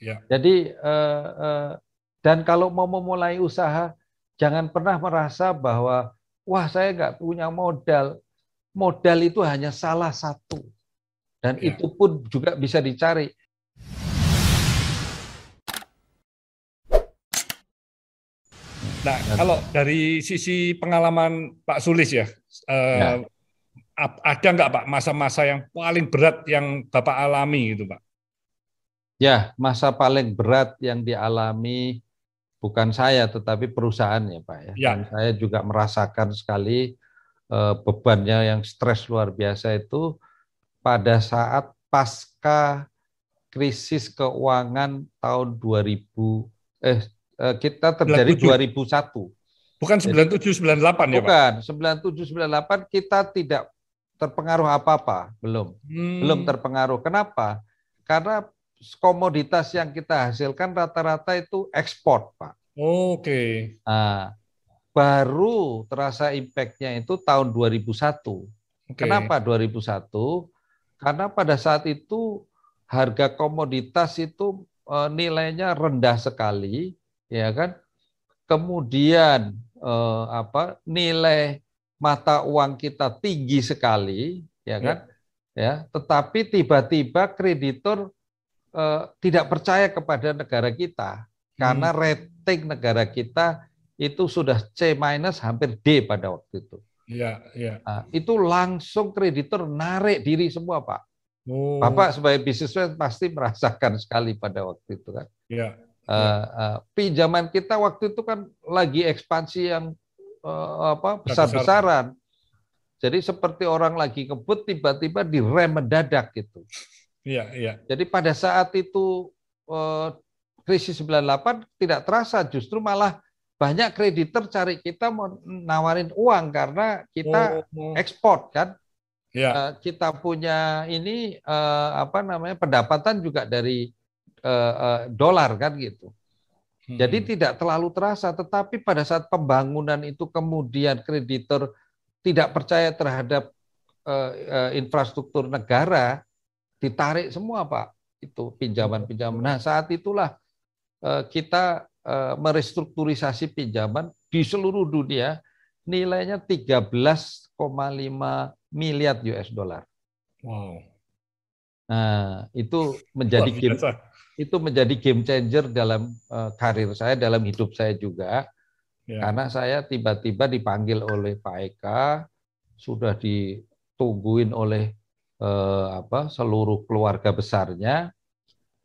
Ya. Jadi eh, eh, dan kalau mau memulai usaha, jangan pernah merasa bahwa wah saya nggak punya modal. Modal itu hanya salah satu, dan ya. itu pun juga bisa dicari. Nah, kalau dari sisi pengalaman Pak Sulis ya, eh, ya. ada nggak Pak masa-masa yang paling berat yang Bapak alami gitu Pak? Ya, masa paling berat yang dialami bukan saya tetapi perusahaan ya Pak ya. ya. saya juga merasakan sekali eh, bebannya yang stres luar biasa itu pada saat pasca krisis keuangan tahun 2000 eh, eh kita terjadi ribu 2001. Bukan 97 98 ya, Pak. Bukan, 97 98 kita tidak terpengaruh apa-apa, belum. Hmm. Belum terpengaruh. Kenapa? Karena komoditas yang kita hasilkan rata-rata itu ekspor, Pak. Oke. Okay. Nah, baru terasa impact-nya itu tahun 2001. Okay. Kenapa 2001? Karena pada saat itu harga komoditas itu e, nilainya rendah sekali, ya kan? Kemudian eh, apa? nilai mata uang kita tinggi sekali, ya, ya. kan? Ya, ya tetapi tiba-tiba kreditor eh, tidak percaya kepada negara kita hmm. karena hmm. rating negara kita itu sudah C minus hampir D pada waktu itu. Iya, iya. Nah, itu langsung kreditor narik diri semua pak. Oh. Bapak sebagai bisnismen pasti merasakan sekali pada waktu itu kan. Iya. Uh, uh, pinjaman kita waktu itu kan lagi ekspansi yang uh, apa besar-besaran. Jadi seperti orang lagi kebut tiba-tiba direm mendadak gitu. Iya, iya. Jadi pada saat itu eh, krisis 98 tidak terasa justru malah banyak kreditor cari kita mau nawarin uang karena kita oh. ekspor kan. Ya. kita punya ini eh, apa namanya pendapatan juga dari dolar kan gitu. Hmm. Jadi tidak terlalu terasa tetapi pada saat pembangunan itu kemudian kreditor tidak percaya terhadap infrastruktur negara ditarik semua Pak itu pinjaman-pinjaman. Nah, saat itulah eh, kita eh, merestrukturisasi pinjaman di seluruh dunia nilainya 13,5 miliar US dollar. Wow. Nah, itu menjadi game, itu menjadi game changer dalam eh, karir saya, dalam hidup saya juga. Ya. Karena saya tiba-tiba dipanggil oleh Pak Eka, sudah ditungguin oleh eh, apa seluruh keluarga besarnya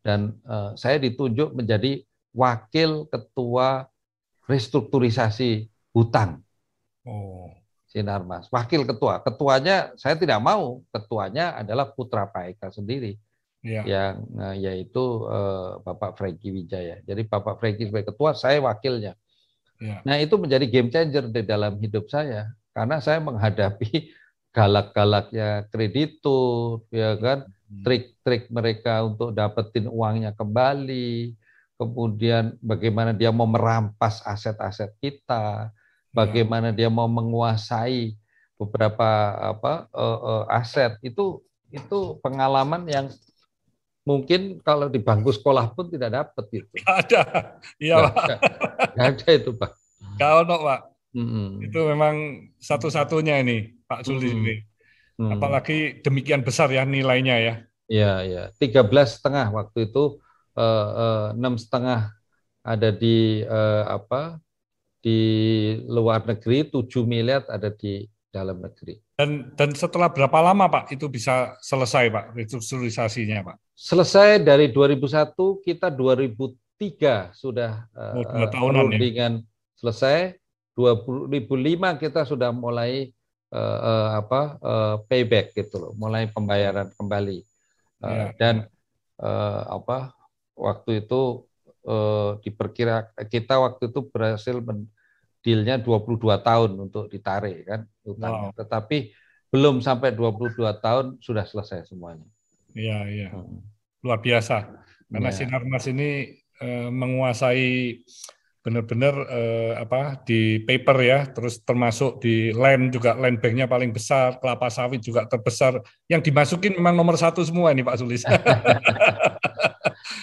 dan eh, saya ditunjuk menjadi wakil ketua restrukturisasi hutang. Oh. Sinarmas, wakil ketua. Ketuanya saya tidak mau, ketuanya adalah Putra Pak Eka sendiri. Ya. Yang eh, yaitu eh, Bapak Franky Wijaya. Jadi Bapak Franky sebagai ketua, saya wakilnya. Ya. Nah, itu menjadi game changer di dalam hidup saya karena saya menghadapi galak-galaknya kreditur, ya kan, hmm. trik-trik mereka untuk dapetin uangnya kembali, kemudian bagaimana dia mau merampas aset-aset kita, iya. bagaimana dia mau menguasai beberapa apa uh, uh, aset itu itu pengalaman yang mungkin kalau di bangku sekolah pun tidak dapat itu. ada, iya pak. Gak, gak ada itu pak. kalau pak. Mm -hmm. Itu memang satu-satunya ini. Pak Sul hmm. di hmm. Apalagi demikian besar ya nilainya ya. Iya, iya. Tiga belas setengah waktu itu eh, eh, enam setengah ada di eh, apa di luar negeri, tujuh miliar ada di dalam negeri. Dan dan setelah berapa lama Pak itu bisa selesai Pak restrukturisasinya Pak? Selesai dari 2001 kita 2003 sudah oh, uh, perundingan ya? selesai, 2005 kita sudah mulai uh, uh, apa uh, payback gitu loh, mulai pembayaran kembali. Uh, yeah. Dan uh, apa waktu itu uh, diperkira kita waktu itu berhasil men, dealnya 22 tahun untuk ditarik kan Wow. Tetapi belum sampai 22 tahun sudah selesai semuanya. Iya, iya. Hmm. Luar biasa. Karena ya. Sinarmas ini menguasai benar-benar eh, apa di paper ya, terus termasuk di land juga land banknya paling besar, kelapa sawit juga terbesar. Yang dimasukin memang nomor satu semua ini Pak Sulis.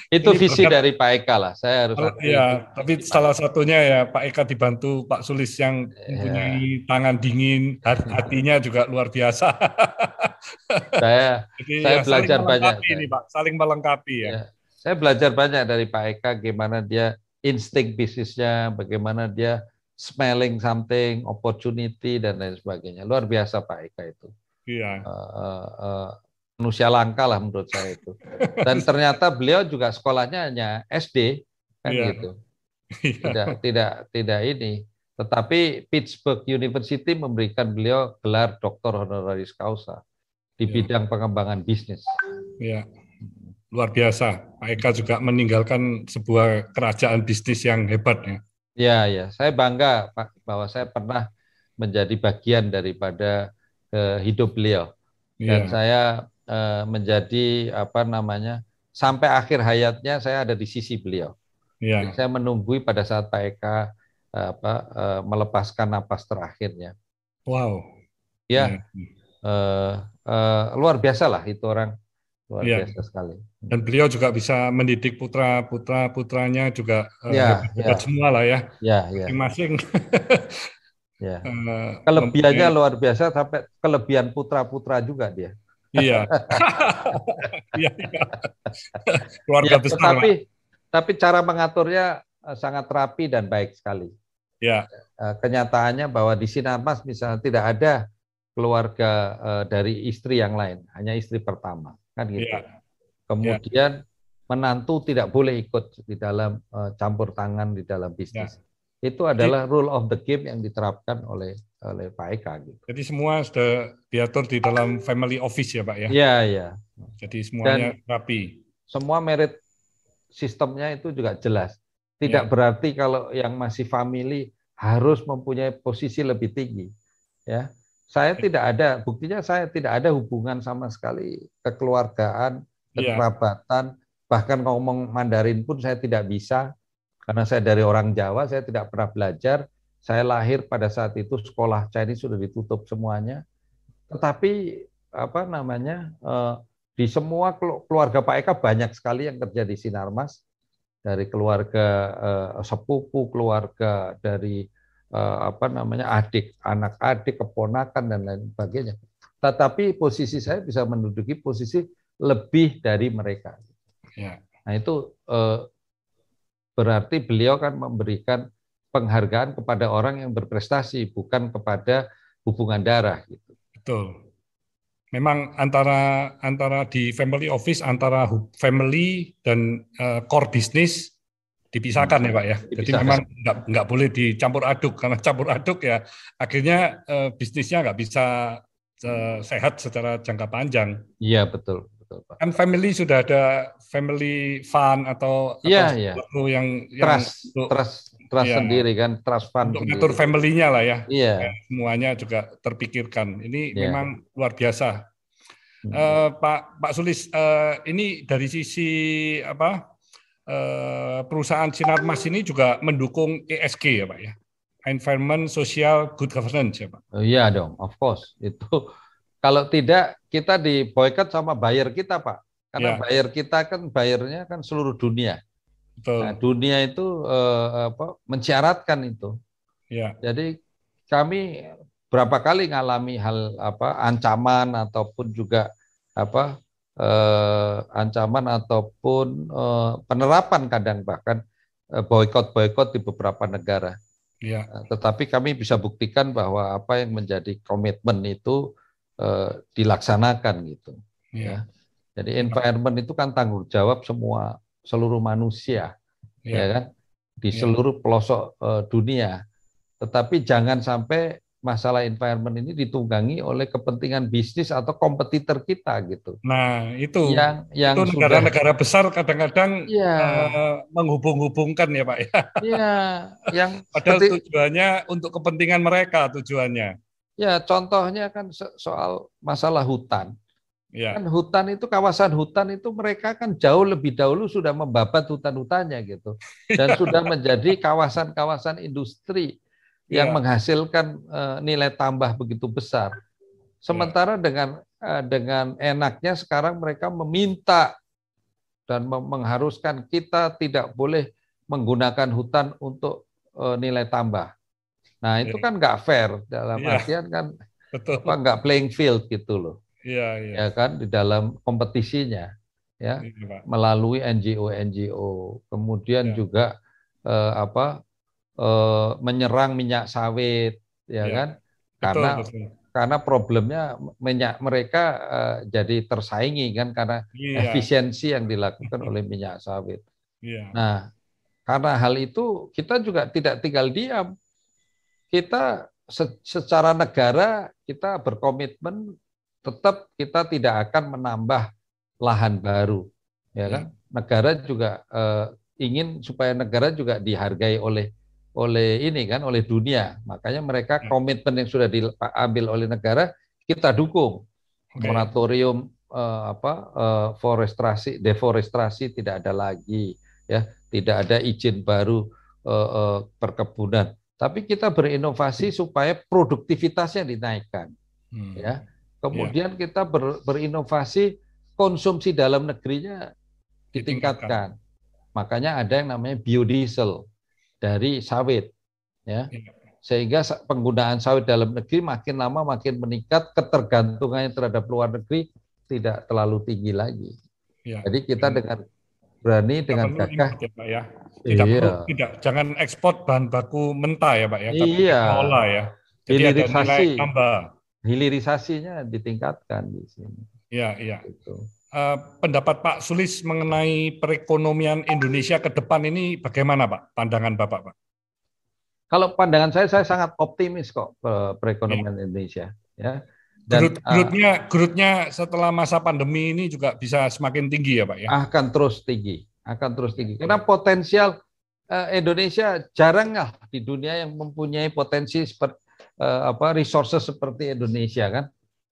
itu ini visi dari Pak Eka lah, saya harus. Ya, tapi salah satunya ya Pak Eka dibantu Pak Sulis yang ya. mempunyai tangan dingin, hmm. hatinya juga luar biasa. saya Jadi, saya ya, belajar banyak. Ini Pak, saling melengkapi ya. ya. Saya belajar banyak dari Pak Eka gimana dia insting bisnisnya, bagaimana dia smelling something, opportunity dan lain sebagainya. Luar biasa Pak Eka itu. Iya. Uh, uh, uh, manusia langka lah menurut saya itu. Dan ternyata beliau juga sekolahnya hanya SD kan iya. gitu. Iya. Tidak tidak tidak ini. Tetapi Pittsburgh University memberikan beliau gelar doktor honoraris causa di iya. bidang pengembangan bisnis. Iya luar biasa. Pak Eka juga meninggalkan sebuah kerajaan bisnis yang hebat ya. Ya, ya. Saya bangga Pak bahwa saya pernah menjadi bagian daripada eh, hidup beliau. Iya. Dan ya. saya eh, menjadi apa namanya? sampai akhir hayatnya saya ada di sisi beliau. Ya. saya menunggu pada saat Pak Eka eh, apa eh, melepaskan napas terakhirnya. Wow. Ya. ya. Eh, eh, luar biasa lah itu orang. Luar ya. biasa sekali dan beliau juga bisa mendidik putra putra putranya juga eh, ya, uh, ya. semua lah ya, ya, ya. masing-masing. ya. Eh, Kelebihannya mempunyai... luar biasa sampai kelebihan putra putra juga dia. Iya. iya, ya. Keluarga ya, besar. Tapi tapi cara mengaturnya eh, sangat rapi dan baik sekali. Ya. kenyataannya bahwa di Sinarmas misalnya tidak ada keluarga dari istri yang lain, hanya istri pertama kan gitu. Ya Ya. Kemudian yeah. menantu tidak boleh ikut di dalam uh, campur tangan di dalam bisnis. Yeah. Itu adalah Jadi, rule of the game yang diterapkan oleh oleh Pak Eka. Gitu. Jadi semua sudah diatur di dalam family office ya Pak ya? Iya, iya. Jadi semuanya Dan rapi. Semua merit sistemnya itu juga jelas. Tidak ya. berarti kalau yang masih family harus mempunyai posisi lebih tinggi. Ya, saya ya. tidak ada buktinya saya tidak ada hubungan sama sekali kekeluargaan kekerabatan, iya. yeah. bahkan ngomong Mandarin pun saya tidak bisa karena saya dari orang Jawa, saya tidak pernah belajar. Saya lahir pada saat itu sekolah Chinese sudah ditutup semuanya. Tetapi apa namanya eh, di semua keluarga Pak Eka banyak sekali yang kerja di Sinarmas dari keluarga eh, sepupu, keluarga dari eh, apa namanya adik, anak adik, keponakan dan lain sebagainya. Tetapi posisi saya bisa menduduki posisi lebih dari mereka. Ya. Nah itu eh, berarti beliau kan memberikan penghargaan kepada orang yang berprestasi, bukan kepada hubungan darah. Gitu. Betul. Memang antara antara di family office antara family dan uh, core bisnis dipisahkan ya pak ya. Dipisahkan. Jadi memang nggak nggak boleh dicampur aduk karena campur aduk ya akhirnya uh, bisnisnya nggak bisa uh, sehat secara jangka panjang. Iya betul betul gitu, Pak. Kan family sudah ada family fund atau ya, atau ya. yang trust, yang untuk, trust trust ya, sendiri kan trust fund untuk ngatur family-nya lah ya. Iya. Ya, semuanya juga terpikirkan. Ini ya. memang luar biasa. Hmm. Uh, Pak Pak Sulis uh, ini dari sisi apa? Uh, perusahaan Sinar Mas ini juga mendukung ESG ya Pak ya environment, social, good governance ya Pak? Oh, iya dong, of course. Itu kalau tidak kita di boycott sama buyer kita, Pak. Karena yeah. buyer kita kan bayarnya kan seluruh dunia. Betul. Nah, dunia itu eh, apa mensyaratkan itu. Yeah. Jadi kami berapa kali ngalami hal apa ancaman ataupun juga apa eh, ancaman ataupun eh, penerapan kadang bahkan eh, boykot-boykot di beberapa negara. Ya. Nah, tetapi kami bisa buktikan bahwa apa yang menjadi komitmen itu Eh, dilaksanakan gitu. Yeah. Ya. Jadi environment itu kan tanggung jawab semua seluruh manusia, yeah. ya kan, di iya. seluruh pelosok eh, dunia. Tetapi jangan sampai masalah environment ini ditunggangi oleh kepentingan bisnis atau kompetitor kita gitu. Nah itu yang yang itu negara-negara besar kadang-kadang ya. uh, menghubung-hubungkan ya pak ya. Iya. Yang padahal seperti, tujuannya untuk kepentingan mereka tujuannya. Ya, contohnya kan soal masalah hutan. Ya. Kan hutan itu kawasan hutan itu mereka kan jauh lebih dahulu sudah membabat hutan-hutannya gitu dan iya. sudah menjadi kawasan-kawasan industri yang ya. menghasilkan uh, nilai tambah begitu besar. Iya. Sementara ya. dengan uh, dengan enaknya sekarang mereka meminta dan mengharuskan kita tidak boleh menggunakan hutan untuk uh, nilai tambah. Nah itu iya. kan nggak fair dalam yeah. artian kan Betul. apa nggak playing field gitu loh. Iya yeah, yeah. Ya kan di dalam kompetisinya ya yeah, melalui NGO NGO kemudian yeah. juga eh, apa eh, menyerang minyak sawit ya yeah. kan karena betul, betul. karena problemnya minyak mereka eh, jadi tersaingi kan karena yeah. efisiensi yang dilakukan oleh minyak sawit. Yeah. Nah karena hal itu kita juga tidak tinggal diam kita secara negara kita berkomitmen tetap kita tidak akan menambah lahan baru, ya kan? Hmm. Negara juga eh, ingin supaya negara juga dihargai oleh oleh ini kan, oleh dunia. Makanya mereka hmm. komitmen yang sudah diambil oleh negara kita dukung okay. moratorium eh, apa eh, forestasi deforestasi tidak ada lagi ya tidak ada izin baru eh, eh, perkebunan tapi kita berinovasi hmm. supaya produktivitasnya dinaikkan. Hmm. Ya. Kemudian yeah. kita ber, berinovasi konsumsi dalam negerinya ditingkatkan. ditingkatkan. Makanya ada yang namanya biodiesel dari sawit ya. Yeah. Sehingga penggunaan sawit dalam negeri makin lama makin meningkat, ketergantungannya terhadap luar negeri tidak terlalu tinggi lagi. yeah. Jadi kita hmm. dengan berani dengan gagah ya. ya. Tidak iya. perlu, tidak jangan ekspor bahan baku mentah ya, Pak ya, tapi iya. olah ya. Jadi Hilirisasi. ada nilai tambah. Hilirisasinya ditingkatkan di sini. ya iya. Gitu. Uh, pendapat Pak Sulis mengenai perekonomian Indonesia ke depan ini bagaimana Pak? Pandangan Bapak Pak? Kalau pandangan saya, saya sangat optimis kok eh, perekonomian ya. Indonesia. Ya. Dan grutnya eh, grutnya uh, setelah masa pandemi ini juga bisa semakin tinggi ya Pak ya? Akan terus tinggi akan terus tinggi. Karena potensial eh, Indonesia jarang lah di dunia yang mempunyai potensi seperti eh, apa resources seperti Indonesia kan.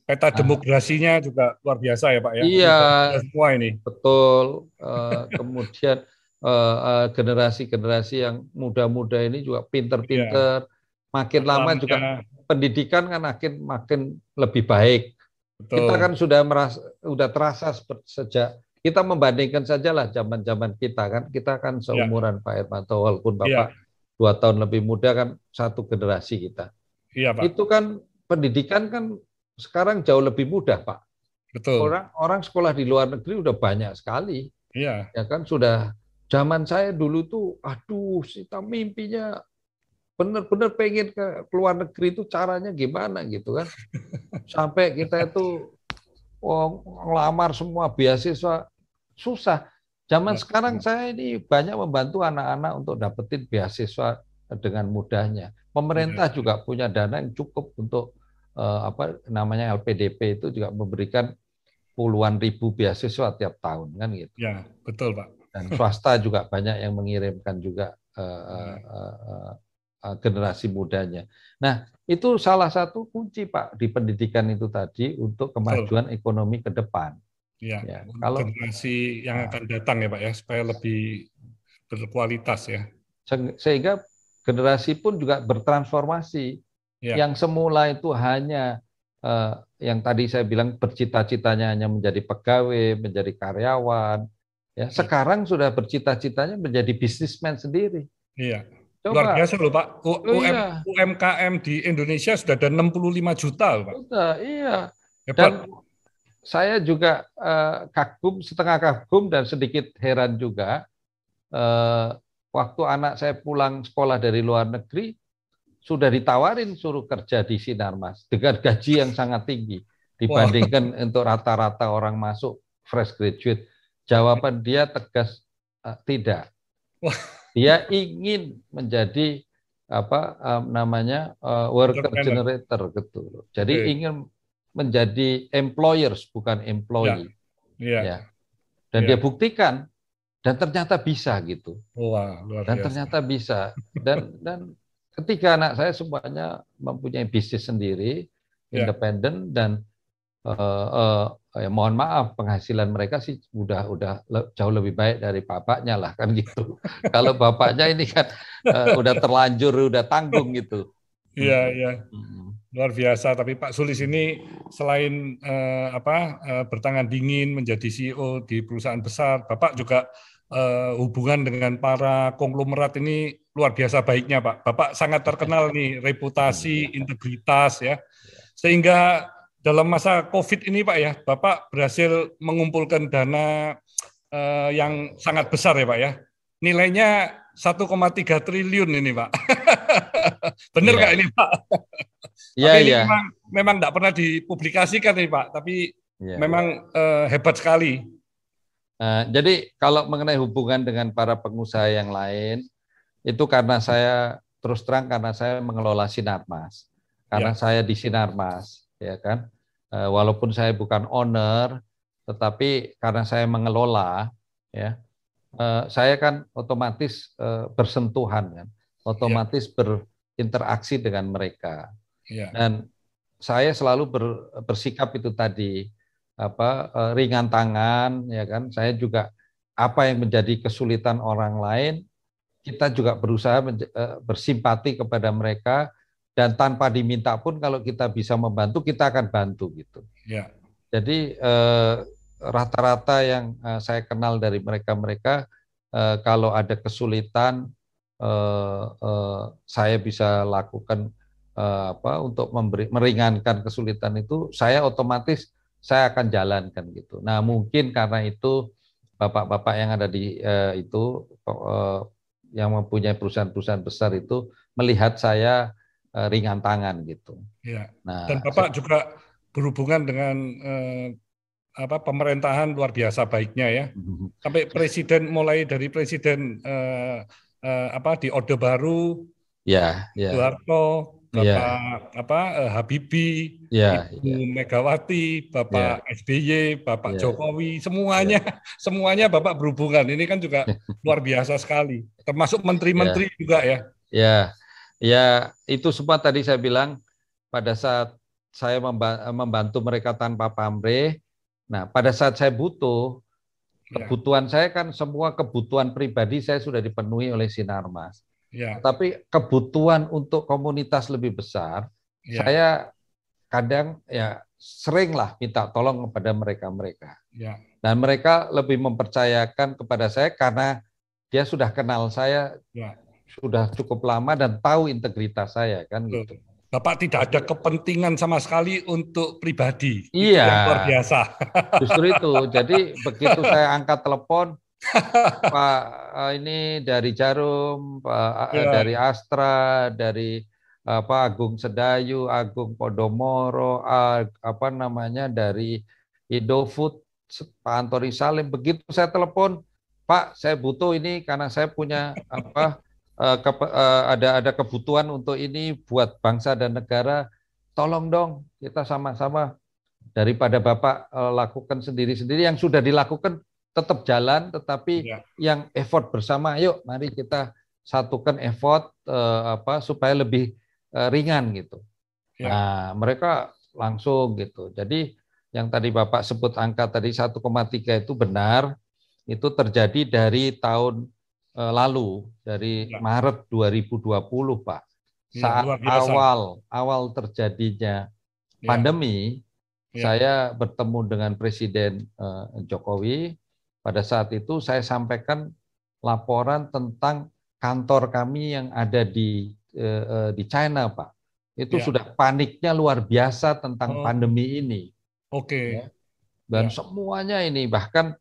Peta nah. demokrasinya nah. juga luar biasa ya Pak ya. Iya. semua ini. Betul. Eh, kemudian generasi-generasi yang muda-muda ini juga pinter-pinter. Iya. Makin lama juga ya. pendidikan kan makin makin lebih baik. Betul. Kita kan sudah merasa sudah terasa sejak kita membandingkan sajalah zaman-zaman kita kan, kita kan ya. seumuran ya. Pak Hermanto, walaupun ya. Bapak ya. dua tahun lebih muda kan satu generasi kita. Iya Pak. Itu kan pendidikan kan sekarang jauh lebih mudah Pak. Betul. Orang orang sekolah di luar negeri udah banyak sekali. Iya. Ya kan sudah zaman saya dulu tuh, aduh, kita mimpinya benar-benar pengen ke luar negeri itu caranya gimana gitu kan sampai kita itu ngelamar semua beasiswa susah. Zaman ya, sekarang ya. saya ini banyak membantu anak-anak untuk dapetin beasiswa dengan mudahnya. Pemerintah ya. juga punya dana yang cukup untuk eh, apa namanya LPDP itu juga memberikan puluhan ribu beasiswa tiap tahun kan gitu. Ya, betul, Pak. Dan swasta juga banyak yang mengirimkan juga eh, eh, iya. eh, eh Eh, generasi mudanya. Nah, itu salah satu kunci Pak di pendidikan itu tadi untuk kemajuan ekonomi ke depan. Iya, ya, ya kalau generasi yang nah. akan datang ya Pak ya supaya lebih berkualitas ya. Sehingga generasi pun juga bertransformasi. Ya. Yang semula itu hanya eh, yang tadi saya bilang bercita-citanya hanya menjadi pegawai, menjadi karyawan, ya. Iya. sekarang sudah bercita-citanya menjadi bisnismen sendiri. Iya. Coba. Luar biasa loh Pak. U oh, iya. UMKM di Indonesia sudah ada 65 juta loh Pak. Sudah, iya. Hebat. Dan saya juga uh, kagum, setengah kagum dan sedikit heran juga. Uh, waktu anak saya pulang sekolah dari luar negeri, sudah ditawarin suruh kerja di Sinarmas dengan gaji yang sangat tinggi dibandingkan wow. untuk rata-rata orang masuk fresh graduate. Jawaban dia tegas uh, tidak. Wah. Dia ingin menjadi apa eh, namanya uh, worker generator gitu. Jadi okay. ingin menjadi employers bukan employee. Yeah. Yeah. Ya. Dan yeah. dia buktikan dan ternyata bisa gitu. Wow luar biasa. dan ternyata bisa. Dan dan ketiga anak saya semuanya mempunyai bisnis sendiri, ya. independen dan uh, ya mohon maaf penghasilan mereka sih udah udah le, jauh lebih baik dari bapaknya lah kan gitu. Kalau bapaknya ini kan uh, udah terlanjur udah tanggung gitu. Iya hmm. iya. Hmm. Luar biasa tapi Pak Sulis ini selain eh, apa eh, bertangan dingin menjadi CEO di perusahaan besar, Bapak juga eh, hubungan dengan para konglomerat ini luar biasa baiknya Pak. Bapak sangat terkenal nih reputasi, hmm. integritas ya. ya. Sehingga dalam masa COVID ini Pak ya, Bapak berhasil mengumpulkan dana eh, yang sangat besar ya Pak ya. Nilainya 1,3 triliun ini Pak. Benar iya. nggak yeah. ini Pak? Iya, yeah, iya. Yeah. Memang, memang nggak pernah dipublikasikan nih Pak, tapi yeah. memang eh, hebat sekali. Nah, jadi kalau mengenai hubungan dengan para pengusaha yang lain, itu karena saya terus terang karena saya mengelola Sinarmas. Karena ya. saya di Sinarmas ya kan. Eh, walaupun saya bukan owner, tetapi karena saya mengelola, ya, eh, saya kan otomatis eh, bersentuhan kan, otomatis yeah. berinteraksi dengan mereka. Yeah. Dan saya selalu ber, bersikap itu tadi apa ringan tangan, ya kan. Saya juga apa yang menjadi kesulitan orang lain, kita juga berusaha bersimpati kepada mereka dan tanpa diminta pun kalau kita bisa membantu kita akan bantu gitu. Ya. Jadi eh, rata-rata eh, yang saya kenal dari mereka-mereka eh, kalau ada kesulitan eh, eh, saya bisa lakukan apa untuk memberi meringankan kesulitan itu saya otomatis saya akan jalankan gitu. Nah mungkin karena itu bapak-bapak yang ada di itu yang mempunyai perusahaan-perusahaan besar itu melihat saya Eh, ringan tangan gitu. Ya. Nah, dan Bapak juga berhubungan dengan eh, apa pemerintahan luar biasa baiknya ya. Mhm. Sampai ya. presiden mulai dari presiden eh, eh, apa di Orde Baru, ya, ya. Soeharto, ya. Bapak ya. apa eh, Habibi, ya, ya, Ibu ya. Megawati, Bapak ya. SBY, Bapak ya. Jokowi, semuanya ya. semuanya Bapak berhubungan. Ini kan juga luar biasa sekali. Termasuk menteri-menteri ya. juga ya. Ya, Ya, itu semua tadi saya bilang pada saat saya membantu mereka tanpa pamrih. Nah, pada saat saya butuh, ya. kebutuhan ya. saya kan semua kebutuhan pribadi saya sudah dipenuhi oleh Sinarmas. Ya. Tapi kebutuhan untuk komunitas lebih besar, ya. saya kadang ya seringlah minta tolong kepada mereka-mereka. Ya. Dan mereka lebih mempercayakan kepada saya karena dia sudah kenal saya. Ya sudah cukup lama dan tahu integritas saya kan gitu. Bapak tidak ada kepentingan sama sekali untuk pribadi. Iya. luar biasa. Justru itu. Jadi begitu saya angkat telepon, Pak eh, ini dari Jarum, Pak ya. dari Astra, dari apa eh, Agung Sedayu, Agung Podomoro, apa namanya dari Indofood, Pak Antori Salim. Begitu saya telepon, Pak, saya butuh ini karena saya punya apa Eh, eh, ada ada kebutuhan untuk ini buat bangsa dan negara, tolong dong kita sama-sama daripada Bapak eh, lakukan sendiri-sendiri yang sudah dilakukan tetap jalan tetapi ya. yang effort bersama yuk mari kita satukan effort apa supaya lebih ringan gitu. Ya. Nah, mereka langsung gitu. Jadi yang tadi Bapak sebut angka tadi 1,3 itu benar. Itu terjadi dari tahun Eh, lalu dari ya. Maret 2020, Pak. Iya, saat ya, awal awal terjadinya ya. pandemi, ya. saya bertemu dengan Presiden eh, Jokowi. Pada saat itu saya sampaikan laporan tentang kantor kami yang ada di eh, di China, Pak. Itu ya. sudah paniknya luar biasa tentang oh. pandemi ini. Oke. Okay. Ya. Dan ya. semuanya ini bahkan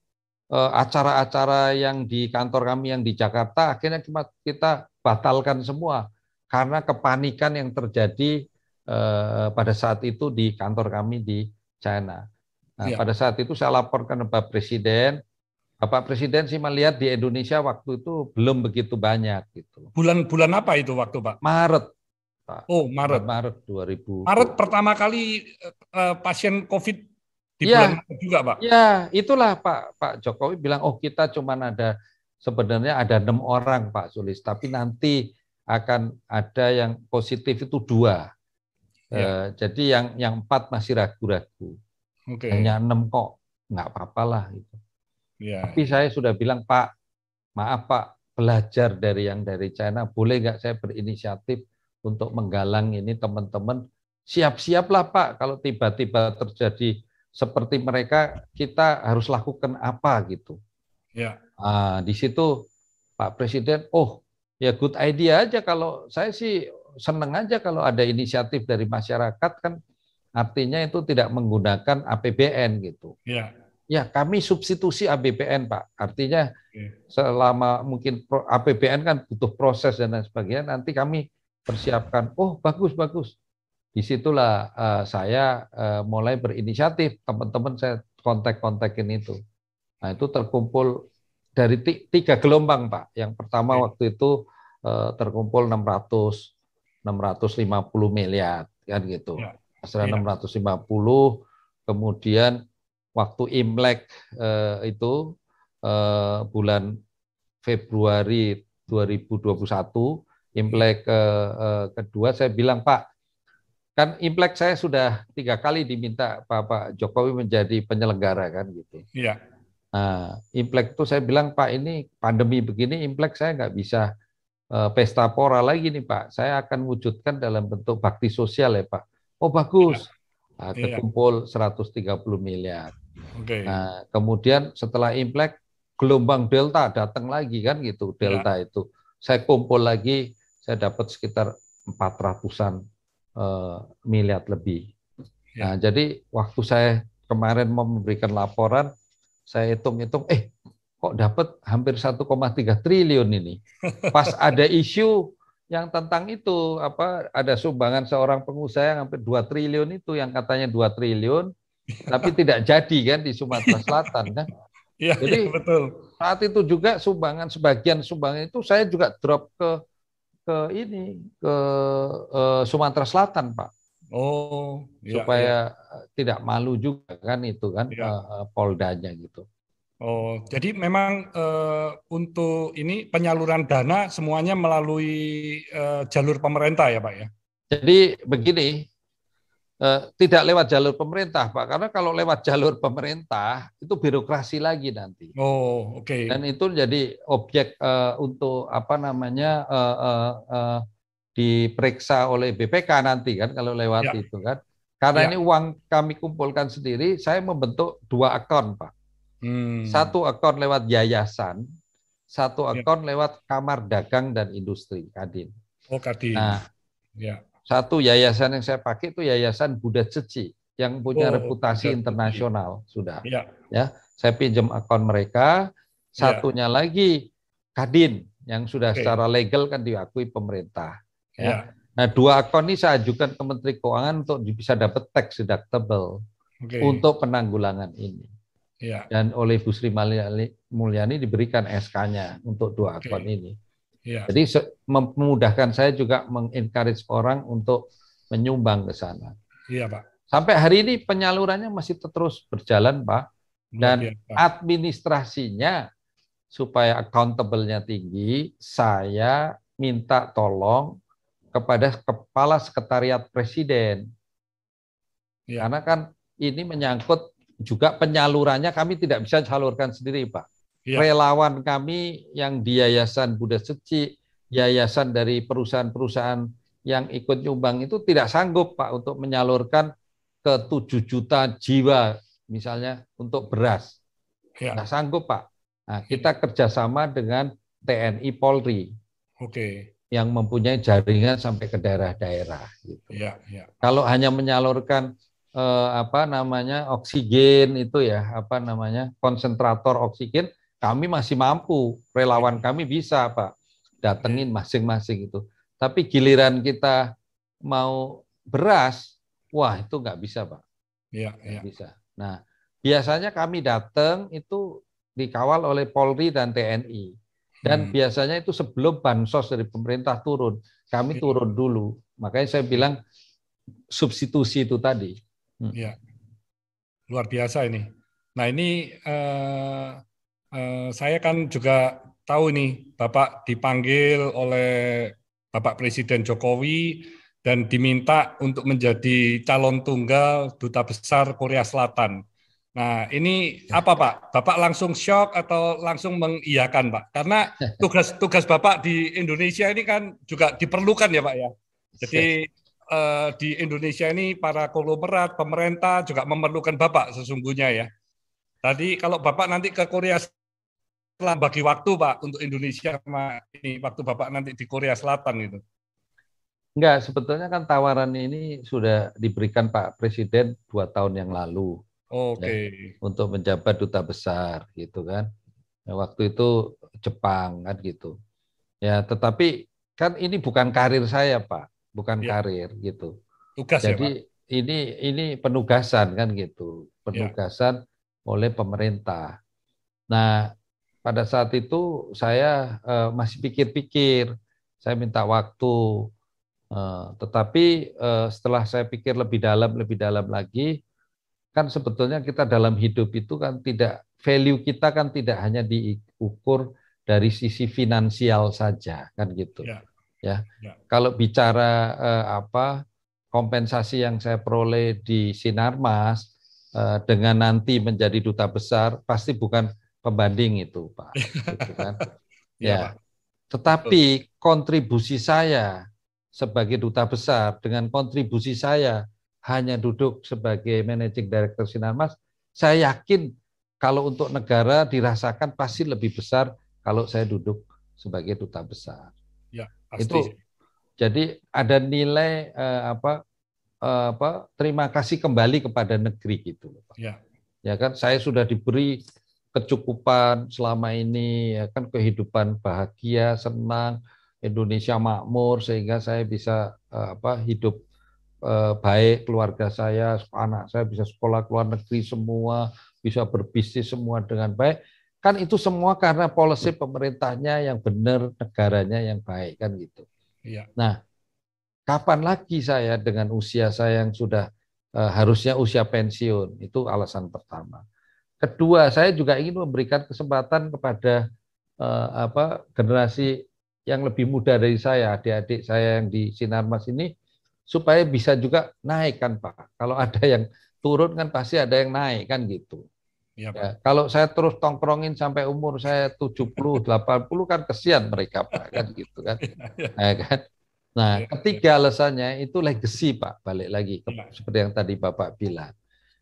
Eh, acara-acara yang di kantor kami yang di Jakarta akhirnya cuma kita batalkan semua karena kepanikan yang terjadi eh, pada saat itu di kantor kami di China. Nah, ya. Pada saat itu saya laporkan ke Pak Presiden. Bapak Presiden sih melihat di Indonesia waktu itu belum begitu banyak gitu. Bulan-bulan apa itu waktu Pak? Maret. Pak. Oh Maret. Maret 2000. Maret pertama kali uh, pasien COVID di ya, bulan juga Pak. Ya, itulah Pak Pak Jokowi bilang oh kita cuma ada sebenarnya ada enam orang Pak Sulis, tapi nanti akan ada yang positif itu dua. Ya. E, jadi yang yang empat masih ragu-ragu. Okay. Hanya enam kok, nggak apa-apa gitu. Ya. Tapi saya sudah bilang Pak, maaf Pak, belajar dari yang dari China, boleh nggak saya berinisiatif untuk menggalang ini teman-teman siap-siaplah Pak kalau tiba-tiba terjadi seperti mereka kita harus lakukan apa gitu. Ya. Nah, di situ Pak Presiden, oh ya good idea aja kalau saya sih seneng aja kalau ada inisiatif dari masyarakat kan artinya itu tidak menggunakan APBN gitu. Ya. Ya kami substitusi APBN Pak. Artinya ya. selama mungkin APBN kan butuh proses dan lain sebagainya. Nanti kami persiapkan. Oh bagus bagus disitulah uh, eh, saya uh, mulai berinisiatif teman-teman saya kontak-kontakin itu nah itu terkumpul dari tiga gelombang pak yang pertama waktu itu uh, terkumpul 600 650 miliar kan gitu ya. hasilnya ya. 650 kemudian waktu Imlek uh, itu uh, bulan Februari 2021 Imlek kedua saya bilang Pak kan Imlek saya sudah tiga kali diminta Pak Jokowi menjadi penyelenggara kan gitu. Iya. Nah, Imlek itu saya bilang Pak ini pandemi begini Imlek saya nggak bisa eh, pesta pora lagi nih Pak. Saya akan wujudkan dalam bentuk bakti sosial ya Pak. Oh bagus. Ya. Nah, terkumpul iya. 130 miliar. Okay. Nah, kemudian setelah Imlek gelombang delta datang lagi kan gitu iya. delta ya. itu. Saya kumpul lagi saya dapat sekitar empat ratusan. Eh, miliar lebih. Ya. Nah, jadi waktu saya kemarin memberikan laporan, saya hitung-hitung, eh kok dapat hampir 1,3 triliun ini. Pas ada isu yang tentang itu apa ada sumbangan seorang pengusaha yang hampir 2 triliun itu yang katanya 2 triliun tapi tidak jadi kan di Sumatera Selatan kan. Ya, Jadi ya, betul. saat itu juga sumbangan sebagian sumbangan itu saya juga drop ke ke ini ke uh, Sumatera Selatan, Pak. Oh, iya, supaya iya. tidak malu juga kan itu kan iya. uh, Poldanya gitu. Oh, jadi memang uh, untuk ini penyaluran dana semuanya melalui uh, jalur pemerintah ya, Pak ya. Jadi begini, Eh, tidak lewat jalur pemerintah, Pak. Karena kalau lewat jalur pemerintah itu birokrasi lagi nanti. Oh, oke. Okay. Dan itu jadi objek eh, untuk apa namanya eh, eh, eh, diperiksa oleh BPK nanti kan kalau lewat ya. itu kan. Karena ya. ini uang kami kumpulkan sendiri, saya membentuk dua akun, Pak. Hmm. Satu akun lewat yayasan, satu ya. akun ya. lewat Kamar Dagang dan Industri Kadin. Oh, Kadin. Nah, ya satu yayasan yang saya pakai itu yayasan Buddha Ceci yang punya oh, reputasi internasional sudah. Ya. ya, saya pinjam akun mereka. Ya. Satunya ya. lagi Kadin yang sudah okay. secara legal kan diakui pemerintah. Ya. ya. Nah, dua akun ini saya ajukan ke Menteri Keuangan untuk bisa dapat tax deductible okay. untuk penanggulangan ini. Ya. Dan oleh Bu Sri Mulyani diberikan SK-nya untuk dua akun okay. ini. Yeah. Jadi memudahkan saya juga mengencourage orang untuk menyumbang ke sana. Iya, yeah, Pak. Sampai hari ini penyalurannya masih terus berjalan, Pak. Dan yeah, administrasinya supaya accountable-nya tinggi, saya minta tolong kepada kepala sekretariat presiden. Yeah. Karena kan ini menyangkut juga penyalurannya kami tidak bisa salurkan sendiri, Pak ya. relawan kami yang di Yayasan Buddha Suci, yayasan dari perusahaan-perusahaan yang ikut nyumbang itu tidak sanggup Pak untuk menyalurkan ke 7 juta jiwa misalnya untuk beras. Ya. sanggup Pak. Nah, iya. kita kerjasama dengan TNI Polri. Oke. Okay. Yang mempunyai jaringan sampai ke daerah-daerah. Gitu. Ya, ya. Kalau hanya menyalurkan eh, apa namanya oksigen itu ya apa namanya konsentrator oksigen kami masih mampu, relawan iya. kami bisa, Pak. Datengin iya. masing-masing itu. Tapi giliran kita mau beras, wah itu nggak bisa, Pak. Iya, iya. Bisa. Nah, biasanya kami datang itu dikawal oleh Polri dan TNI. Dan hmm. biasanya itu sebelum bansos dari pemerintah turun, kami iya. turun dulu. Makanya saya bilang substitusi itu tadi. Hmm. luar biasa ini. Nah ini eh, Eh, saya kan juga tahu nih Bapak dipanggil oleh Bapak Presiden Jokowi dan diminta untuk menjadi calon tunggal duta besar Korea Selatan. Nah, ini ya. apa Pak? Bapak langsung shock atau langsung mengiyakan Pak? Karena tugas-tugas Bapak di Indonesia ini kan juga diperlukan ya Pak ya. Jadi eh, di Indonesia ini para konglomerat, pemerintah juga memerlukan Bapak sesungguhnya ya. Tadi kalau Bapak nanti ke Korea telah bagi waktu Pak untuk Indonesia sama ini waktu Bapak nanti di Korea Selatan gitu. Enggak, sebetulnya kan tawaran ini sudah diberikan Pak Presiden dua tahun yang lalu. Oke. Okay. Ya, untuk menjabat duta besar gitu kan. Nah, waktu itu Jepang kan gitu. Ya, tetapi kan ini bukan karir saya Pak, bukan ya. karir gitu. Tugas ya, Jadi ya, Pak? ini ini penugasan kan gitu, ya. penugasan ya. oleh pemerintah. Nah, pada saat itu saya eh, masih pikir-pikir, saya minta waktu. Eh, tetapi eh, setelah saya pikir lebih dalam, lebih dalam lagi, kan sebetulnya kita dalam hidup itu kan tidak value kita kan tidak hanya diukur dari sisi finansial saja kan gitu. Ya. Ya. ya. Kalau bicara eh, apa kompensasi yang saya peroleh di Sinarmas eh, dengan nanti menjadi duta besar pasti bukan pembanding itu Pak. Gitu kan? Iya, ya. ya Tetapi kontribusi saya sebagai duta besar dengan kontribusi saya hanya duduk sebagai managing director Sinarmas, saya yakin kalau untuk negara dirasakan pasti lebih besar kalau saya duduk sebagai duta besar. Ya, pasti. Itu jadi ada nilai eh, apa eh, apa terima kasih kembali kepada negeri gitu Ya. ya kan saya sudah diberi kecukupan selama ini, ya kan kehidupan bahagia, senang, Indonesia makmur sehingga saya bisa eh, apa hidup uh, baik keluarga saya, anak saya bisa sekolah ke luar negeri semua, bisa berbisnis semua dengan baik. Kan itu semua karena polisi pemerintahnya yang benar, negaranya yang baik kan gitu. Iya. Nah, kapan lagi saya dengan usia saya yang sudah uh, harusnya usia pensiun? Itu alasan pertama. Kedua, saya juga ingin memberikan kesempatan kepada eh, apa generasi yang lebih muda dari saya, adik-adik saya yang di Sinarmas ini supaya bisa juga naik kan Pak. Kalau ada yang turun kan pasti ada yang naik kan gitu. Iya, ya, Pak. ya, kalau saya terus tongkrongin sampai umur saya 70, 80 kan kesian mereka Pak kan gitu kan. Ya, kan? Nah, iya, iya. ketiga alasannya itu legacy Pak, balik lagi ke, seperti yang tadi Bapak bilang.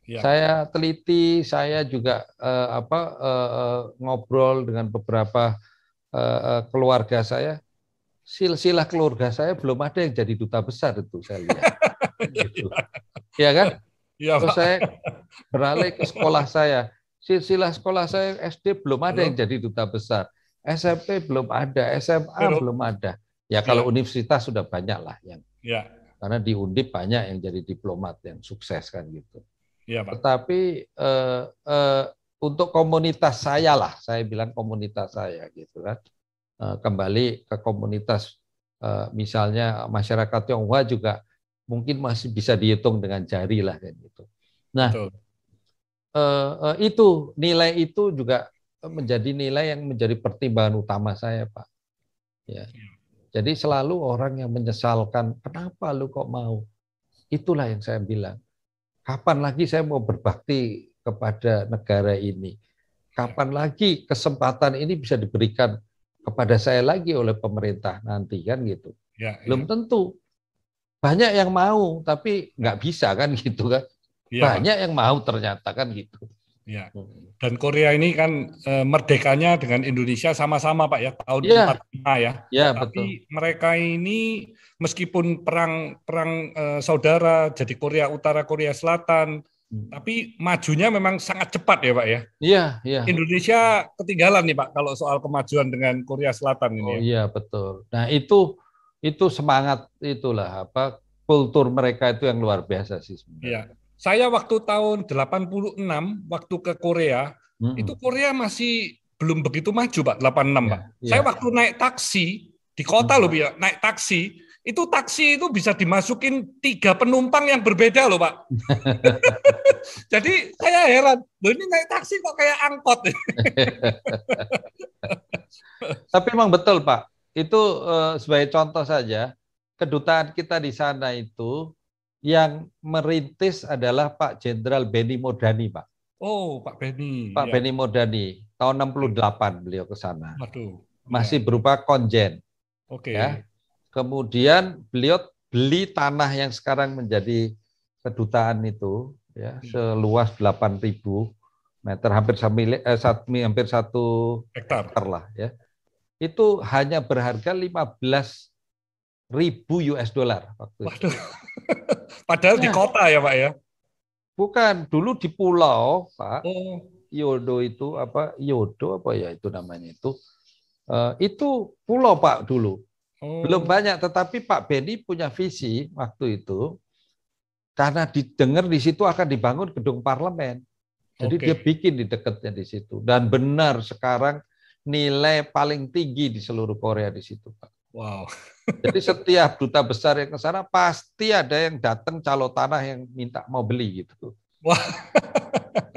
Ya. Saya teliti, saya juga eh, apa eh, eh ngobrol dengan beberapa eh, eh, keluarga saya. Silsilah keluarga saya belum ada yang jadi duta besar itu saya lihat. Iya, gitu. Ya kan? Ya, Terus saya beralih ke sekolah saya. Silsilah sekolah saya SD belum ada belum. yang jadi duta besar. SMP belum ada, SMA belum, belum ada. Ya kalau ya. universitas sudah banyak lah yang. Ya. Karena di Undip banyak yang jadi diplomat yang sukses kan gitu. Iya, Pak. Tetapi eh, eh, untuk komunitas saya lah, saya bilang komunitas saya gitu kan. Eh, kembali ke komunitas eh, misalnya masyarakat Tionghoa juga mungkin masih bisa dihitung dengan jari lah dan gitu. Nah, Eh, eh, itu nilai itu juga menjadi nilai yang menjadi pertimbangan utama saya, Pak. Ya. Iya. Jadi selalu orang yang menyesalkan, kenapa lu kok mau? Itulah yang saya bilang. Kapan lagi saya mau berbakti kepada negara ini? Kapan ya. lagi kesempatan ini bisa diberikan kepada saya lagi oleh pemerintah nanti kan gitu? Ya, ya. Belum tentu. Banyak yang mau tapi nggak bisa kan gitu kan? Ya. Banyak yang mau ternyata kan gitu. Ya. Hmm. Dan Korea ini kan e, merdekanya dengan Indonesia sama-sama Pak ya tahun ya. 45 ya. ya Tapi betul. mereka ini meskipun perang perang e, saudara jadi Korea Utara Korea Selatan hmm. tapi majunya memang sangat cepat ya Pak ya. Iya, iya. Indonesia ketinggalan nih Pak kalau soal kemajuan dengan Korea Selatan ini. Oh ya. iya, betul. Nah, itu itu semangat itulah apa kultur mereka itu yang luar biasa sih sebenarnya. Iya. Saya waktu tahun 86 waktu ke Korea, mm -hmm. itu Korea masih belum begitu maju Pak 86 yeah, Pak. Yeah. Ya. Saya waktu naik taksi di kota loh hmm. Pak, naik taksi itu taksi itu bisa dimasukin tiga penumpang yang berbeda loh Pak. Jadi saya heran, loh ini naik taksi kok kayak angkot. Tapi memang betul Pak, itu eh, sebagai contoh saja kedutaan kita di sana itu yang merintis adalah Pak Jenderal Beni Modani, Pak. Oh, Pak Beni. Pak ya. Beni Modani, tahun 68 beliau ke sana. Aduh. Masih ya. berupa konjen. Oke. Okay. Ya. Kemudian beliau beli tanah yang sekarang menjadi kedutaan itu, ya, hmm. seluas 8.000 meter hampir eh, satu hampir satu hektar. hektar lah ya. Itu hanya berharga 15 ribu US dollar waktu itu. Waduh. Padahal nah, di kota ya Pak ya? Bukan, dulu di pulau Pak. Oh. Yodo itu apa? Yodo apa ya itu namanya itu? Uh, itu pulau Pak dulu. Oh. Belum banyak, tetapi Pak Beni punya visi waktu itu karena didengar di situ akan dibangun gedung parlemen. Jadi okay. dia bikin di dekatnya di situ. Dan benar sekarang nilai paling tinggi di seluruh Korea di situ, Pak. Wow. Jadi setiap duta besar yang ke sana pasti ada yang datang calo tanah yang minta mau beli gitu. Wah,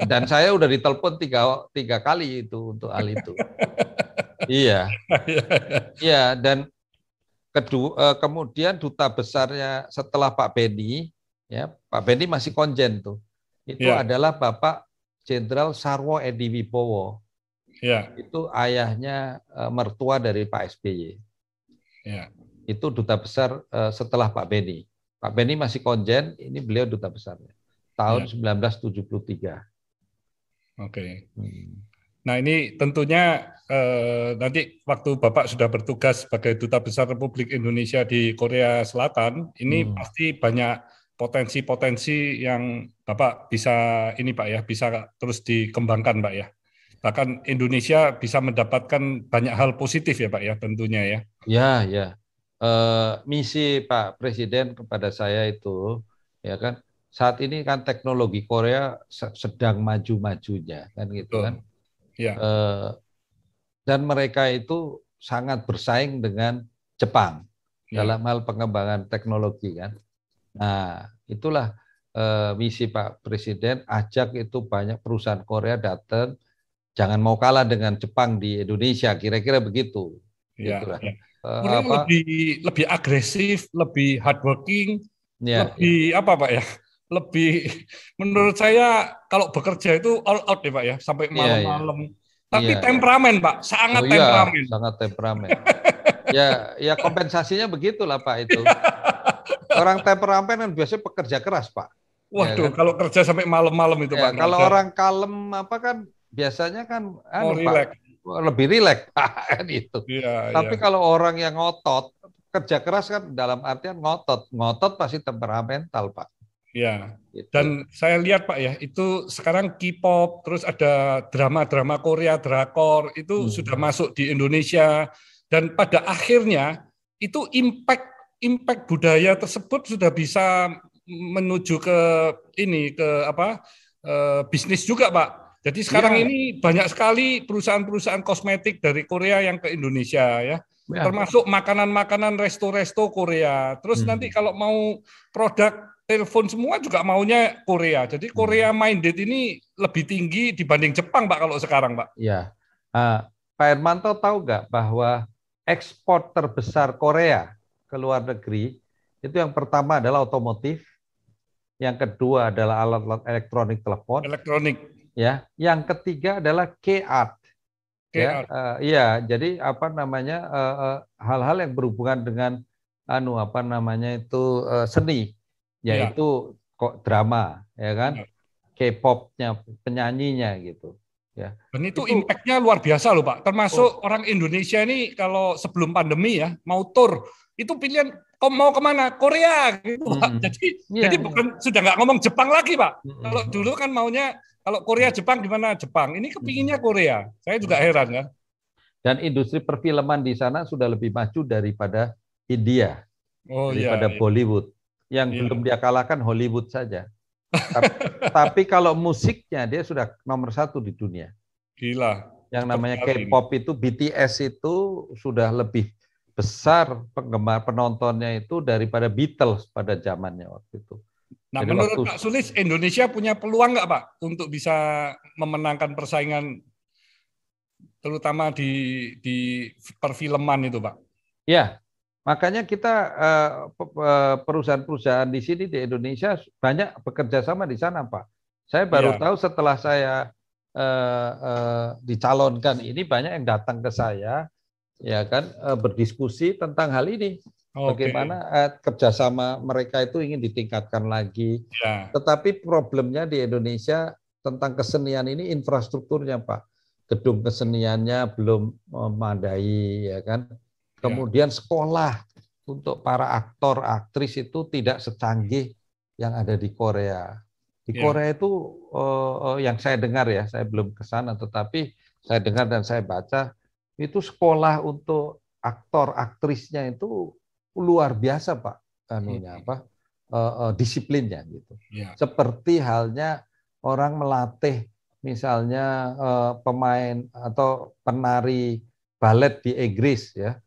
Dan saya udah ditelepon tiga, tiga kali itu untuk hal itu. iya. Iya dan kedua eh, kemudian duta besarnya setelah Pak Beni ya Pak Beni masih konjen tuh itu yeah. adalah Bapak Jenderal Sarwo Edi Wibowo yeah. itu ayahnya eh, mertua dari Pak SBY yeah. Itu duta besar uh, setelah Pak Beni. Pak Beni masih konjen, ini beliau duta besarnya. Tahun yeah. Ya. 1973. Oke. Okay. Hmm. Nah ini tentunya eh, nanti waktu Bapak sudah bertugas sebagai Duta Besar Republik Indonesia di Korea Selatan, ini hmm. pasti banyak potensi-potensi yang Bapak bisa ini Pak ya, bisa terus dikembangkan Pak ya bahkan Indonesia bisa mendapatkan banyak hal positif ya Pak ya tentunya ya. Ya ya. E, misi Pak Presiden kepada saya itu ya kan saat ini kan teknologi Korea sedang maju-majunya kan gitu kan. Ya. E, dan mereka itu sangat bersaing dengan Jepang ya. dalam hal pengembangan teknologi kan. Nah itulah e, misi Pak Presiden ajak itu banyak perusahaan Korea datang jangan mau kalah dengan Jepang di Indonesia, kira-kira begitu. Ya, gitu ya. Eh, apa? lebih lebih agresif, lebih hardworking, ya, ya. lebih ya. apa Pak ya? Lebih menurut saya kalau bekerja itu all out ya Pak ya, sampai malam-malam. Ya, ya. Tapi ya, ya, temperamen Pak, sangat oh, iya, temperamen. Ya, sangat temperamen. ya, ya kompensasinya begitulah Pak itu. Orang temperamen kan biasanya pekerja keras Pak. Ya Waduh, ya, kan? kalau kerja sampai malam-malam itu ya, Pak. Kalau orang kalem apa kan biasanya kan anu, oh, Pak, lebih rileks Pak kan itu. Ya, iya. Tapi ya. kalau orang yang ngotot, kerja keras kan dalam artian ngotot. Ngotot pasti temperamental, Pak. Ya. Gitu. Dan saya lihat Pak ya, itu sekarang K-pop, terus ada drama-drama Korea, drakor itu hmm. sudah masuk di Indonesia dan pada akhirnya itu impact impact budaya tersebut sudah bisa menuju ke ini ke apa? E, bisnis juga, Pak jadi sekarang ya. ini banyak sekali perusahaan-perusahaan kosmetik dari Korea yang ke Indonesia ya. ya. Termasuk makanan-makanan resto-resto Korea. Terus hmm. nanti kalau mau produk telepon semua juga maunya Korea. Jadi Korea hmm. minded ini lebih tinggi dibanding Jepang, Pak kalau sekarang, Pak. Ya, Uh, Pak Hermanto tahu nggak bahwa ekspor terbesar Korea ke luar negeri itu yang pertama adalah otomotif, yang kedua adalah alat-alat elektronik telepon, elektronik, ya yang ketiga adalah keat ya uh, ya jadi apa namanya eh, eh, hal-hal uh, uh, yang berhubungan dengan anu apa namanya itu uh, seni iya. yaitu ya. kok drama ya kan iya. K-popnya penyanyinya gitu ya dan itu, itu impactnya luar biasa loh pak termasuk oh. orang Indonesia ini kalau sebelum pandemi ya mau tour itu pilihan kok mau kemana Korea gitu pak. Hmm. jadi ya, jadi iya. bukan sudah nggak ngomong Jepang lagi pak hmm. kalau dulu kan maunya kalau Korea, hmm. Jepang gimana? Jepang. Ini kepinginnya hmm. Korea. Saya juga heran ya. Dan industri perfilman di sana sudah lebih maju daripada India, oh, iya, daripada iya, Bollywood. Iya. Yang iya. belum dia kalahkan Hollywood saja. tapi, tapi kalau musiknya dia sudah nomor satu di dunia. Gila. Yang namanya K-pop itu BTS itu sudah lebih besar penggemar penontonnya itu daripada Beatles pada zamannya waktu itu. Nah, Jadi menurut waktu... Pak Sulis, Indonesia punya peluang nggak Pak untuk bisa memenangkan persaingan terutama di di perfilman itu Pak? Ya, makanya kita eh, perusahaan-perusahaan di sini di Indonesia banyak bekerja sama di sana Pak. Saya baru ya. tahu setelah saya uh, uh, dicalonkan ini banyak yang datang ke saya ya kan uh, berdiskusi tentang hal ini Okay. Bagaimana eh, kerjasama mereka itu ingin ditingkatkan lagi. Yeah. Tetapi problemnya di Indonesia tentang kesenian ini infrastrukturnya Pak. Gedung keseniannya belum memadai ya kan. Ya. Kemudian yeah. sekolah untuk para aktor aktris itu tidak secanggih yang ada di Korea. Di yeah. Korea itu eh, eh, yang saya dengar ya, saya belum ke sana tetapi saya dengar dan saya baca itu sekolah untuk aktor aktrisnya itu luar biasa pak anunya hmm. apa uh, uh, disiplinnya gitu. Ya. Seperti halnya orang melatih misalnya uh, pemain atau penari balet di Inggris ya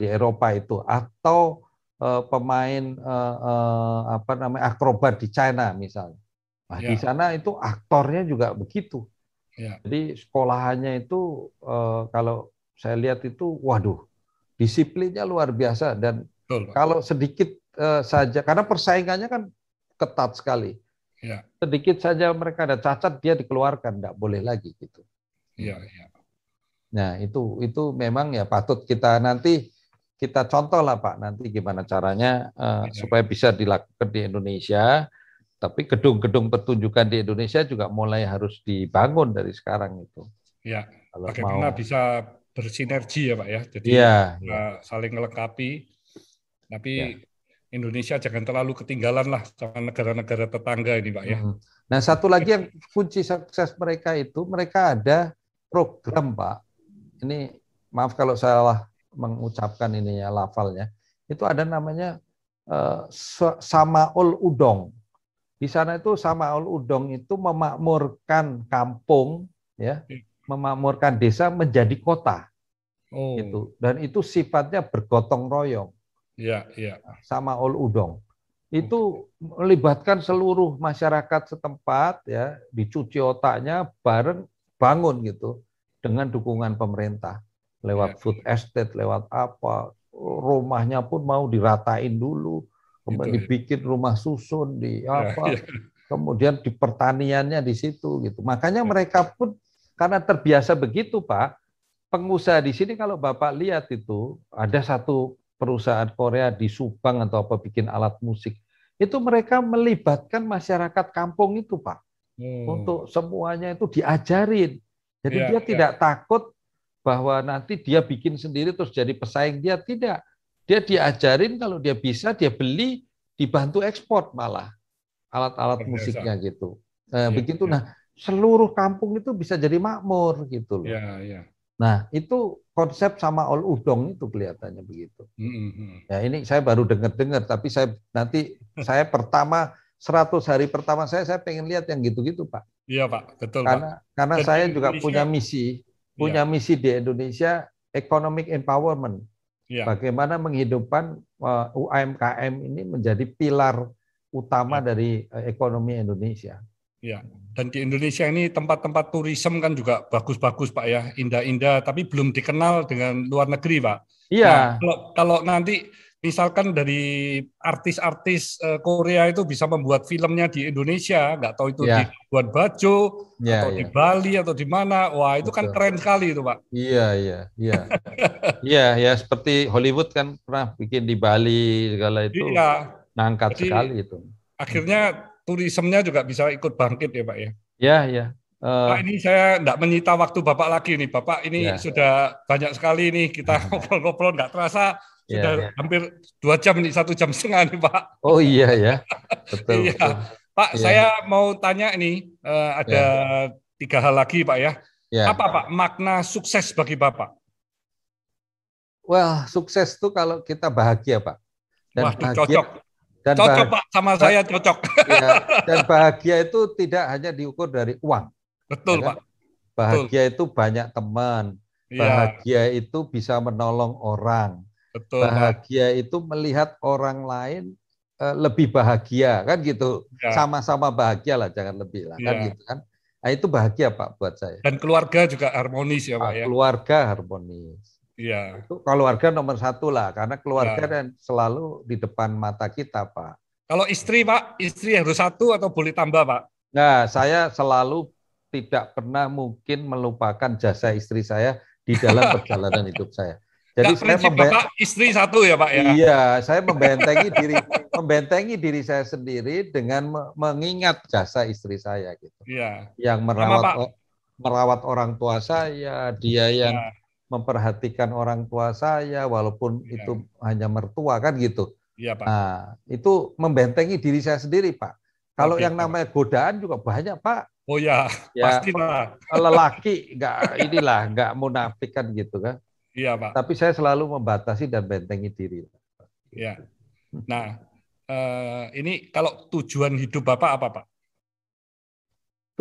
di Eropa itu atau pemain apa namanya akrobat di China misalnya. Nah, ya. di sana itu aktornya juga begitu. Ya. Jadi sekolahannya itu kalau saya lihat itu waduh disiplinnya luar biasa dan Betul. kalau sedikit uh, saja karena persaingannya kan ketat sekali. Ya. Sedikit saja mereka ada cacat dia dikeluarkan, tidak boleh lagi gitu. Ya ya. Nah, itu itu memang ya patut kita nanti kita contoh lah Pak nanti gimana caranya uh, ya. supaya bisa dilakukan di Indonesia. Tapi gedung-gedung pertunjukan di Indonesia juga mulai harus dibangun dari sekarang itu. Ya, Kalau bagaimana bisa bersinergi ya Pak ya. Jadi yeah. Iya. uh, saling melengkapi. Tapi yeah. Indonesia jangan terlalu ketinggalan lah sama negara-negara tetangga ini Pak ya. Nah satu lagi yang kunci sukses mereka itu mereka ada program Pak. Ini maaf kalau salah mengucapkan ini ya, lafalnya. Itu ada namanya uh, eh, Samaul Udong. Di sana itu Samaul Udong itu memakmurkan kampung ya, iya. memakmurkan desa menjadi kota. Oh. Itu dan itu sifatnya bergotong royong. Iya, iya. Sama ol udong. Itu melibatkan seluruh masyarakat setempat ya, dicuci otaknya bareng bangun gitu dengan dukungan pemerintah lewat ya. food estate, lewat apa, rumahnya pun mau diratain dulu, kemudian gitu, ya. dibikin ya. rumah susun di iya, apa. Ya, kemudian di pertaniannya di situ gitu. Makanya iya. mereka pun karena terbiasa begitu, Pak, pengusaha di sini kalau Bapak lihat itu ada satu perusahaan Korea di Subang atau apa bikin alat musik. Itu mereka melibatkan masyarakat kampung itu, Pak. Hmm. Untuk semuanya itu diajarin. Jadi ya, dia ya. tidak takut bahwa nanti dia bikin sendiri terus jadi pesaing dia tidak. Dia diajarin kalau dia bisa dia beli dibantu ekspor malah alat-alat musiknya gitu. Nah, ya, begitu. Ya. Nah, seluruh kampung itu bisa jadi makmur gitu loh. Ya, ya. Nah, itu konsep sama all udong itu kelihatannya begitu. mm Ya, ini saya baru dengar-dengar, tapi saya nanti saya pertama 100 hari pertama saya saya pengen lihat yang gitu-gitu, Pak. Iya, Pak, betul, Karena Pak. karena saya juga Indonesia, punya misi, iya. punya iya. misi di Indonesia economic empowerment. Iya. Bagaimana menghidupkan eh, UMKM ini menjadi pilar utama iya. dari eh, ekonomi Indonesia. Iya dan di Indonesia ini tempat-tempat turism kan juga bagus-bagus Pak ya, indah-indah, tapi belum dikenal dengan luar negeri Pak. Iya. Nah, kalau, kalau nanti misalkan dari artis-artis uh, Korea itu bisa membuat filmnya di Indonesia, nggak tahu itu ya. di buat Bajo ya, atau ya. di iya. Bali atau di mana, wah itu kan Betul. kan keren sekali itu Pak. Iya iya iya. Iya ya seperti Hollywood kan pernah bikin di Bali segala itu. Iya. Nangkat Jadi, sekali itu. Akhirnya turismenya juga bisa ikut bangkit ya Pak ya. Ya, ya. Uh, Pak ini saya tidak menyita waktu Bapak lagi nih. Bapak ini ya. sudah banyak sekali nih kita ngobrol-ngobrol nggak terasa ya, sudah ya. hampir dua jam nih satu jam setengah nih Pak. Oh iya ya, betul. iya. betul. Pak ya. saya mau tanya ini uh, ada ya. tiga hal lagi Pak ya. ya. Apa Pak makna sukses bagi Bapak? Well sukses tuh kalau kita bahagia Pak. Dan Wah, bahagia, cocok. Dan cocok Pak sama saya cocok. Ya, dan bahagia itu tidak hanya diukur dari uang. Betul ya kan? Pak. Bahagia Betul. itu banyak teman. Iya. Bahagia itu bisa menolong orang. Betul, bahagia Pak. itu melihat orang lain eh, lebih bahagia kan gitu sama iya. sama-sama bahagia lah jangan lebih lah ya. kan iya. gitu kan nah, itu bahagia pak buat saya dan keluarga juga harmonis ya pak ah, ya keluarga harmonis Iya. Itu keluarga nomor satu lah, karena keluarga ya. dan selalu di depan mata kita, Pak. Kalau istri, Pak, istri harus satu atau boleh tambah, Pak? Nah, saya selalu tidak pernah mungkin melupakan jasa istri saya di dalam perjalanan hidup saya. Jadi Gak saya memben... istri satu ya Pak ya. Iya, saya membentengi diri membentengi diri saya sendiri dengan mengingat jasa istri saya gitu. Iya. Yang merawat Sama, merawat orang tua saya, dia yang ya memperhatikan orang tua saya walaupun ya. itu hanya mertua kan gitu. Iya, Pak. Nah, itu membentengi diri saya sendiri, Pak. Kalau Oke, yang namanya Pak. godaan juga banyak, Pak. Oh ya, ya pasti Pak. Lelaki nggak inilah nggak mau kan gitu kan. Iya, Pak. Tapi saya selalu membatasi dan bentengi diri. Iya. Nah, eh, ini kalau tujuan hidup Bapak apa, Pak?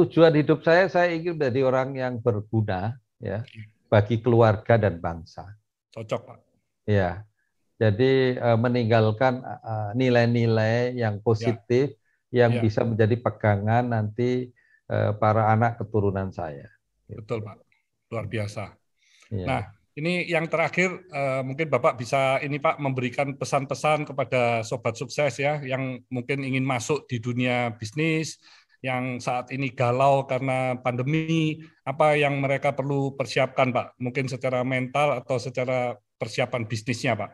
Tujuan hidup saya saya ingin menjadi orang yang berguna, ya iya bagi keluarga dan bangsa. Cocok, Pak. Ya. Jadi eh, meninggalkan eh, eh, nilai-nilai yang ya. positif ya. yang ya. bisa menjadi pegangan nanti para anak keturunan saya. Betul, Pak. Luar biasa. Ya. Nah, ini yang terakhir mungkin Bapak bisa ini Pak memberikan pesan-pesan kepada sobat sukses ya yang mungkin ingin masuk di dunia bisnis yang saat ini galau karena pandemi, apa yang mereka perlu persiapkan, Pak? Mungkin secara mental atau secara persiapan bisnisnya, Pak?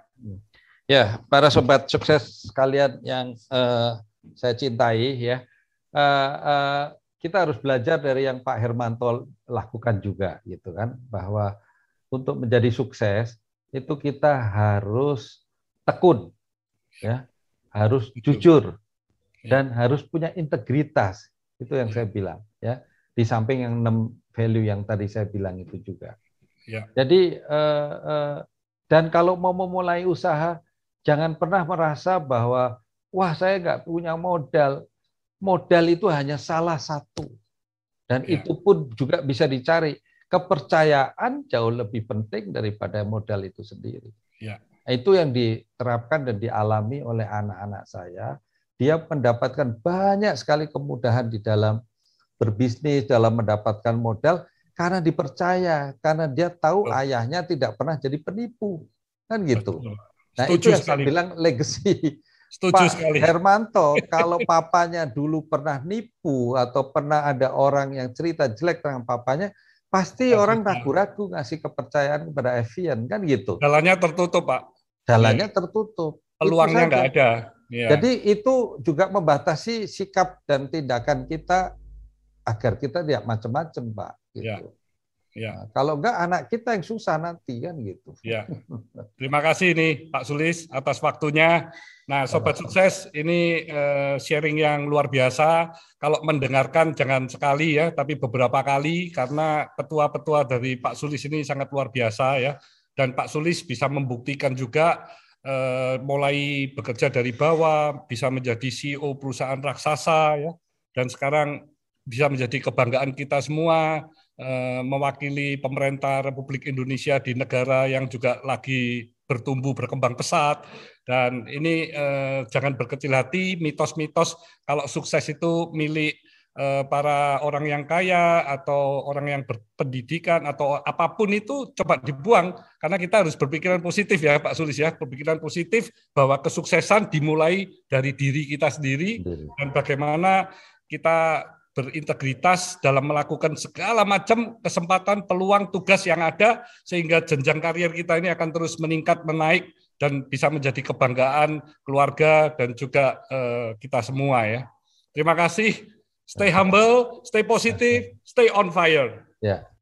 Ya, para sobat sukses sekalian yang uh, saya cintai, ya, uh, uh, kita harus belajar dari yang Pak Hermanto lakukan juga, gitu kan, bahwa untuk menjadi sukses itu kita harus tekun, ya, harus jujur, ya. dan harus punya integritas itu yang saya bilang ya. Di samping yang enam value yang tadi saya bilang itu juga. Ya. Jadi eh, eh, dan kalau mau memulai usaha jangan pernah merasa bahwa wah saya nggak punya modal. Modal itu hanya salah satu dan ya. itu pun juga bisa dicari. Kepercayaan jauh lebih penting daripada modal itu sendiri. Ya. Itu yang diterapkan dan dialami oleh anak-anak saya dia mendapatkan banyak sekali kemudahan di dalam berbisnis, dalam mendapatkan modal karena dipercaya, karena dia tahu Betul. ayahnya tidak pernah jadi penipu. Kan gitu. Betul. Nah, Setuju itu yang saya bilang legacy. Setuju Pak sekali. Hermanto, kalau papanya dulu pernah nipu atau pernah ada orang yang cerita jelek tentang papanya, pasti Betul. orang ragu-ragu ngasih kepercayaan kepada Evian kan gitu. Jalannya tertutup, Pak. Jalannya tertutup. Peluangnya nggak ada. Iya. Jadi itu juga membatasi sikap dan tindakan kita agar kita tidak macam-macam, Pak. Gitu. Ya. Ya. Nah, kalau enggak anak kita yang susah nanti kan gitu. Ya. Terima kasih nih Pak Sulis atas waktunya. Nah, sobat sukses ini eh, sharing yang luar biasa. Kalau mendengarkan jangan sekali ya, tapi beberapa kali karena petua-petua dari Pak Sulis ini sangat luar biasa ya. Dan Pak Sulis bisa membuktikan juga Eh, mulai bekerja dari bawah, bisa menjadi CEO perusahaan raksasa ya, dan sekarang bisa menjadi kebanggaan kita semua eh, mewakili pemerintah Republik Indonesia di negara yang juga lagi bertumbuh berkembang pesat dan ini eh, jangan berkecil hati mitos-mitos kalau sukses itu milik Eh, para orang yang kaya atau orang yang berpendidikan atau apapun itu coba dibuang karena kita harus berpikiran positif ya Pak Sulis ya berpikiran positif bahwa kesuksesan dimulai dari diri kita sendiri dan bagaimana kita berintegritas dalam melakukan segala macam kesempatan peluang tugas yang ada sehingga jenjang karier kita ini akan terus meningkat menaik dan bisa menjadi kebanggaan keluarga dan juga uh, kita semua ya terima kasih Stay humble, stay positive, stay on fire. Ya.